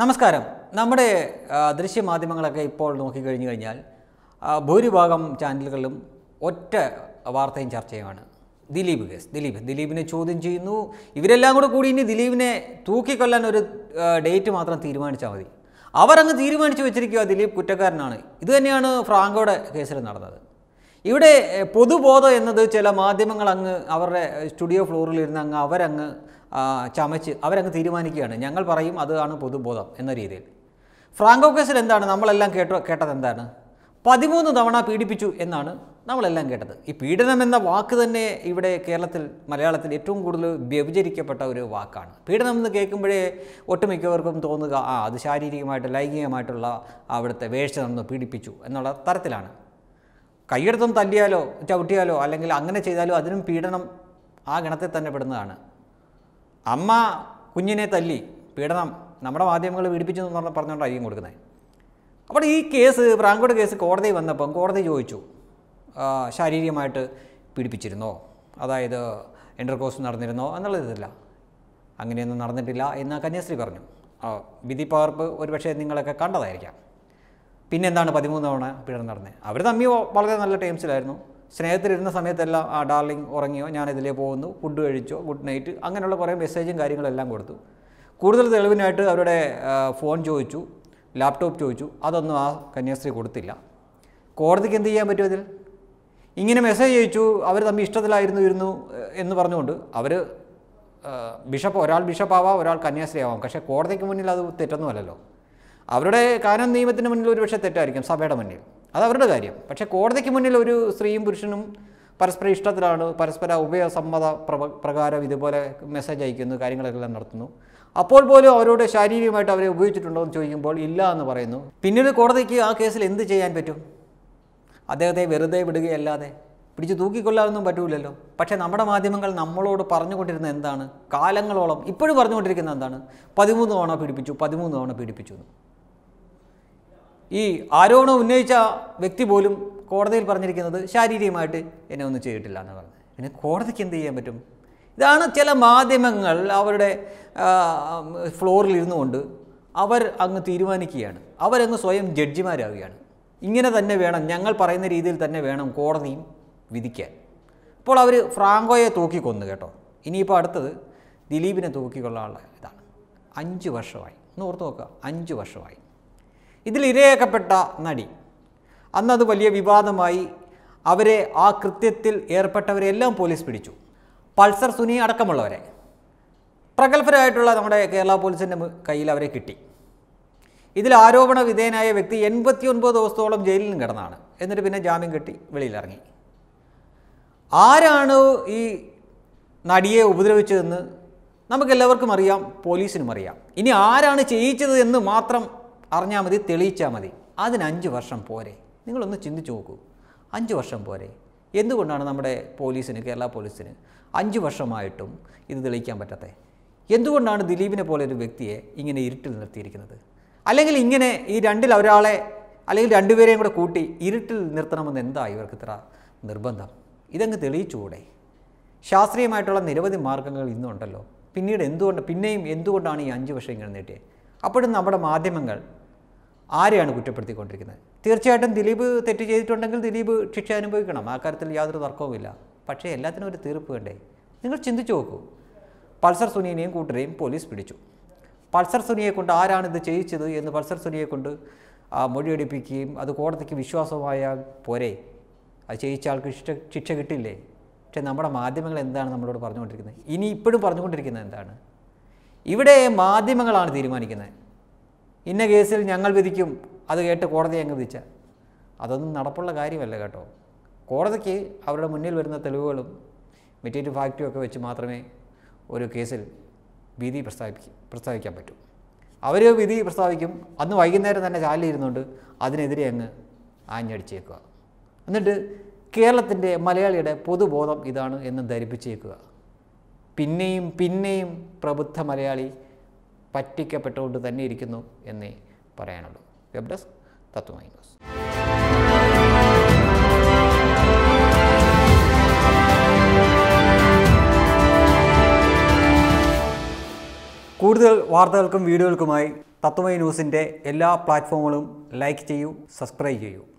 നമസ്കാരം നമ്മുടെ ദൃശ്യമാധ്യമങ്ങളൊക്കെ ഇപ്പോൾ നോക്കിക്കഴിഞ്ഞു കഴിഞ്ഞാൽ ഭൂരിഭാഗം ചാനലുകളിലും ഒറ്റ വാർത്തയും ചർച്ചയുമാണ് ദിലീപ് കേസ് ദിലീപ് ദിലീപിനെ ചോദ്യം ചെയ്യുന്നു ഇവരെല്ലാം കൂടെ കൂടി ഇനി ദിലീപിനെ തൂക്കിക്കൊല്ലാൻ ഒരു ഡേറ്റ് മാത്രം തീരുമാനിച്ചാൽ മതി അവരങ്ങ് തീരുമാനിച്ചു വെച്ചിരിക്കുക ദിലീപ് കുറ്റക്കാരനാണ് ഇതുതന്നെയാണ് ഫ്രാങ്കോയുടെ കേസിൽ നടന്നത് ഇവിടെ പൊതുബോധം എന്നത് ചില മാധ്യമങ്ങൾ അങ്ങ് അവരുടെ സ്റ്റുഡിയോ ഫ്ലോറിൽ ഇരുന്ന് അങ്ങ് അവരങ്ങ് ചമച്ച് അവരങ്ങ് തീരുമാനിക്കുകയാണ് ഞങ്ങൾ പറയും അതാണ് പൊതുബോധം എന്ന രീതിയിൽ ഫ്രാങ്കോ കേസിൽ എന്താണ് നമ്മളെല്ലാം കേട്ടോ കേട്ടത് എന്താണ് പതിമൂന്ന് തവണ പീഡിപ്പിച്ചു എന്നാണ് നമ്മളെല്ലാം കേട്ടത് ഈ പീഡനം എന്ന വാക്ക് തന്നെ ഇവിടെ കേരളത്തിൽ മലയാളത്തിൽ ഏറ്റവും കൂടുതൽ വ്യഭിചരിക്കപ്പെട്ട ഒരു വാക്കാണ് പീഡനം എന്ന് കേൾക്കുമ്പോഴേ ഒട്ടുമിക്കവർക്കും തോന്നുക ആ അത് ശാരീരികമായിട്ട് ലൈംഗികമായിട്ടുള്ള അവിടുത്തെ വേഴ്ച നടന്നു പീഡിപ്പിച്ചു എന്നുള്ള തരത്തിലാണ് കൈയെടുത്തും തല്ലിയാലോ ചവിട്ടിയാലോ അല്ലെങ്കിൽ അങ്ങനെ ചെയ്താലോ അതിനും പീഡനം ആ ഗണത്തിൽ തന്നെ പെടുന്നതാണ് അമ്മ കുഞ്ഞിനെ തല്ലി പീഡനം നമ്മുടെ മാധ്യമങ്ങൾ പീഡിപ്പിച്ചു എന്ന് പറഞ്ഞുകൊണ്ടായിരിക്കും കൊടുക്കുന്നത് അപ്പോൾ ഈ കേസ് ഫ്രാങ്കോട് കേസ് കോടതി വന്നപ്പം കോടതി ചോദിച്ചു ശാരീരികമായിട്ട് പീഡിപ്പിച്ചിരുന്നോ അതായത് ഇൻ്റർകോഴ്സ് നടന്നിരുന്നോ എന്നുള്ളതില്ല അങ്ങനെയൊന്നും നടന്നിട്ടില്ല എന്ന് കന്യാസ്ത്രീ പറഞ്ഞു വിധി പകർപ്പ് ഒരുപക്ഷെ നിങ്ങളൊക്കെ കണ്ടതായിരിക്കാം പിന്നെ എന്താണ് പിഴ പിഴർന്ന് നടന്നത് അവർ തമ്മി വളരെ നല്ല ടേംസിലായിരുന്നു സ്നേഹത്തിലിരുന്ന സമയത്തെല്ലാം ആ ഡാർലിംഗ് ഉറങ്ങിയോ ഞാൻ ഇതിലേ പോകുന്നു ഫുഡ് കഴിച്ചോ ഗുഡ് നൈറ്റ് അങ്ങനെയുള്ള കുറേ മെസ്സേജും കാര്യങ്ങളെല്ലാം കൊടുത്തു കൂടുതൽ തെളിവിനായിട്ട് അവരുടെ ഫോൺ ചോദിച്ചു ലാപ്ടോപ്പ് ചോദിച്ചു അതൊന്നും ആ കന്യാസ്ത്രീ കൊടുത്തില്ല കോടതിക്ക് എന്ത് ചെയ്യാൻ പറ്റുമതിൽ ഇങ്ങനെ മെസ്സേജ് അയച്ചു അവർ തമ്മിൽ ഇഷ്ടത്തിലായിരുന്നു ഇരുന്നു എന്ന് പറഞ്ഞുകൊണ്ട് അവർ ബിഷപ്പ് ഒരാൾ ബിഷപ്പ് ആവാം ഒരാൾ കന്യാസ്ത്രീ ആവാം പക്ഷേ കോടതിക്ക് മുന്നിൽ അത് തെറ്റൊന്നുമല്ലല്ലോ അവരുടെ കാനൻ നിയമത്തിന് മുന്നിൽ ഒരുപക്ഷെ തെറ്റായിരിക്കും സഭയുടെ മുന്നിൽ അത് അവരുടെ കാര്യം പക്ഷേ കോടതിക്ക് മുന്നിൽ ഒരു സ്ത്രീയും പുരുഷനും പരസ്പര ഇഷ്ടത്തിലാണ് പരസ്പര ഉഭയസമ്മത പ്രകാരം ഇതുപോലെ മെസ്സേജ് അയക്കുന്നു കാര്യങ്ങളെല്ലാം നടത്തുന്നു അപ്പോൾ പോലും അവരോട് ശാരീരികമായിട്ട് അവരെ ഉപയോഗിച്ചിട്ടുണ്ടോ എന്ന് ചോദിക്കുമ്പോൾ ഇല്ല എന്ന് പറയുന്നു പിന്നീട് കോടതിക്ക് ആ കേസിൽ എന്ത് ചെയ്യാൻ പറ്റും അദ്ദേഹത്തെ വെറുതെ വിടുകയല്ലാതെ പിടിച്ച് തൂക്കിക്കൊല്ലാനൊന്നും പറ്റൂലല്ലോ പക്ഷേ നമ്മുടെ മാധ്യമങ്ങൾ നമ്മളോട് പറഞ്ഞുകൊണ്ടിരുന്ന എന്താണ് കാലങ്ങളോളം ഇപ്പോഴും പറഞ്ഞുകൊണ്ടിരിക്കുന്ന എന്താണ് പതിമൂന്ന് തവണ പീഡിപ്പിച്ചു പതിമൂന്ന് തവണ പീഡിപ്പിച്ചു ഈ ആരോപണം ഉന്നയിച്ച വ്യക്തി പോലും കോടതിയിൽ പറഞ്ഞിരിക്കുന്നത് ശാരീരികമായിട്ട് എന്നെ ഒന്നും ചെയ്തിട്ടില്ല എന്ന് പറഞ്ഞു പിന്നെ കോടതിക്ക് എന്ത് ചെയ്യാൻ പറ്റും ഇതാണ് ചില മാധ്യമങ്ങൾ അവരുടെ ഫ്ലോറിൽ ഇരുന്നു കൊണ്ട് അവർ അങ്ങ് തീരുമാനിക്കുകയാണ് അവരങ്ങ് സ്വയം ജഡ്ജിമാരാവുകയാണ് ഇങ്ങനെ തന്നെ വേണം ഞങ്ങൾ പറയുന്ന രീതിയിൽ തന്നെ വേണം കോടതിയും വിധിക്കാൻ ഇപ്പോൾ അവർ ഫ്രാങ്കോയെ തൂക്കിക്കൊന്നു കേട്ടോ ഇനിയിപ്പോൾ അടുത്തത് ദിലീപിനെ തൂക്കിക്കൊള്ളാനുള്ള ഇതാണ് അഞ്ച് വർഷമായി ഒന്ന് ഓർത്ത് നോക്കുക അഞ്ച് വർഷമായി ഇതിൽ ഇരയാക്കപ്പെട്ട നടി അന്നത് വലിയ വിവാദമായി അവരെ ആ കൃത്യത്തിൽ ഏർപ്പെട്ടവരെല്ലാം പോലീസ് പിടിച്ചു പൾസർ സുനി അടക്കമുള്ളവരെ പ്രഗത്ഭരായിട്ടുള്ള നമ്മുടെ കേരള പോലീസിൻ്റെ കയ്യിൽ അവരെ കിട്ടി ഇതിൽ ആരോപണ വിധേയനായ വ്യക്തി എൺപത്തി ഒൻപത് ദിവസത്തോളം ജയിലിൽ കിടന്നാണ് എന്നിട്ട് പിന്നെ ജാമ്യം കിട്ടി വെളിയിലിറങ്ങി ആരാണ് ഈ നടിയെ ഉപദ്രവിച്ചതെന്ന് നമുക്കെല്ലാവർക്കും അറിയാം പോലീസിനും അറിയാം ഇനി ആരാണ് ചെയ്യിച്ചത് എന്ന് മാത്രം അറിഞ്ഞാൽ മതി തെളിയിച്ചാൽ മതി അതിന് അഞ്ച് വർഷം പോരെ നിങ്ങളൊന്ന് ചിന്തിച്ചു നോക്കൂ അഞ്ച് വർഷം പോരെ എന്തുകൊണ്ടാണ് നമ്മുടെ പോലീസിന് കേരള പോലീസിന് അഞ്ച് വർഷമായിട്ടും ഇത് തെളിയിക്കാൻ പറ്റാത്തത് എന്തുകൊണ്ടാണ് ദിലീപിനെ പോലെ ഒരു വ്യക്തിയെ ഇങ്ങനെ ഇരുട്ടിൽ നിർത്തിയിരിക്കുന്നത് അല്ലെങ്കിൽ ഇങ്ങനെ ഈ രണ്ടിൽ ഒരാളെ അല്ലെങ്കിൽ രണ്ടുപേരെയും കൂടെ കൂട്ടി ഇരുട്ടിൽ നിർത്തണമെന്ന് എന്താ ഇവർക്ക് ഇത്ര നിർബന്ധം ഇതങ്ങ് തെളിയിച്ചുകൂടെ ശാസ്ത്രീയമായിട്ടുള്ള നിരവധി മാർഗങ്ങൾ ഇന്നുണ്ടല്ലോ പിന്നീട് എന്തുകൊണ്ട് പിന്നെയും എന്തുകൊണ്ടാണ് ഈ അഞ്ച് വർഷം ഇങ്ങനെ നീട്ടിയത് അപ്പോഴും നമ്മുടെ മാധ്യമങ്ങൾ ആരെയാണ് കുറ്റപ്പെടുത്തിക്കൊണ്ടിരിക്കുന്നത് തീർച്ചയായിട്ടും ദിലീപ് തെറ്റ് ചെയ്തിട്ടുണ്ടെങ്കിൽ ദിലീപ് ശിക്ഷ അനുഭവിക്കണം ആ കാര്യത്തിൽ യാതൊരു തർക്കവുമില്ല പക്ഷേ എല്ലാത്തിനും ഒരു തീർപ്പ് വേണ്ടേ നിങ്ങൾ ചിന്തിച്ചു നോക്കൂ പൾസർ സുനിയെയും കൂട്ടരെയും പോലീസ് പിടിച്ചു പൾസർ സുനിയെ കൊണ്ട് ആരാണിത് ചെയ്യിച്ചത് എന്ന് പൾസർ സുനിയെ കൊണ്ട് മൊഴിയടിപ്പിക്കുകയും അത് കോടതിക്ക് വിശ്വാസമായ പോരെ അത് ചെയ്യിച്ച ആൾക്ക് ശിക്ഷ ശിക്ഷ കിട്ടില്ലേ പക്ഷേ നമ്മുടെ മാധ്യമങ്ങൾ എന്താണ് നമ്മളോട് പറഞ്ഞുകൊണ്ടിരിക്കുന്നത് ഇനി ഇപ്പോഴും പറഞ്ഞുകൊണ്ടിരിക്കുന്നത് എന്താണ് ഇവിടെ മാധ്യമങ്ങളാണ് തീരുമാനിക്കുന്നത് ഇന്ന കേസിൽ ഞങ്ങൾ വിധിക്കും അത് കേട്ട് കോടതി അങ്ങ് വിധിച്ച അതൊന്നും നടപ്പുള്ള കാര്യമല്ല കേട്ടോ കോടതിക്ക് അവരുടെ മുന്നിൽ വരുന്ന തെളിവുകളും മെറ്റീരിയൽ ഫാക്റ്റും ഒക്കെ വെച്ച് മാത്രമേ ഒരു കേസിൽ വിധി പ്രസ്താവിക്കും പ്രസ്താവിക്കാൻ പറ്റൂ അവർ വിധി പ്രസ്താവിക്കും അന്ന് വൈകുന്നേരം തന്നെ ചാലിയിരുന്നുകൊണ്ട് അതിനെതിരെ അങ്ങ് ആഞ്ഞടിച്ചേക്കുക എന്നിട്ട് കേരളത്തിൻ്റെ മലയാളിയുടെ പൊതുബോധം ഇതാണ് എന്ന് ധരിപ്പിച്ചേക്കുക പിന്നെയും പിന്നെയും പ്രബുദ്ധ മലയാളി പറ്റിക്കപ്പെട്ടുകൊണ്ട് തന്നെ ഇരിക്കുന്നു എന്നേ പറയാനുള്ളൂ വെബ് ഡെസ്ക് തത്വമായി ന്യൂസ് കൂടുതൽ വാർത്തകൾക്കും എല്ലാ പ്ലാറ്റ്ഫോമുകളും ലൈക്ക് ചെയ്യൂ സബ്സ്ക്രൈബ് ചെയ്യൂ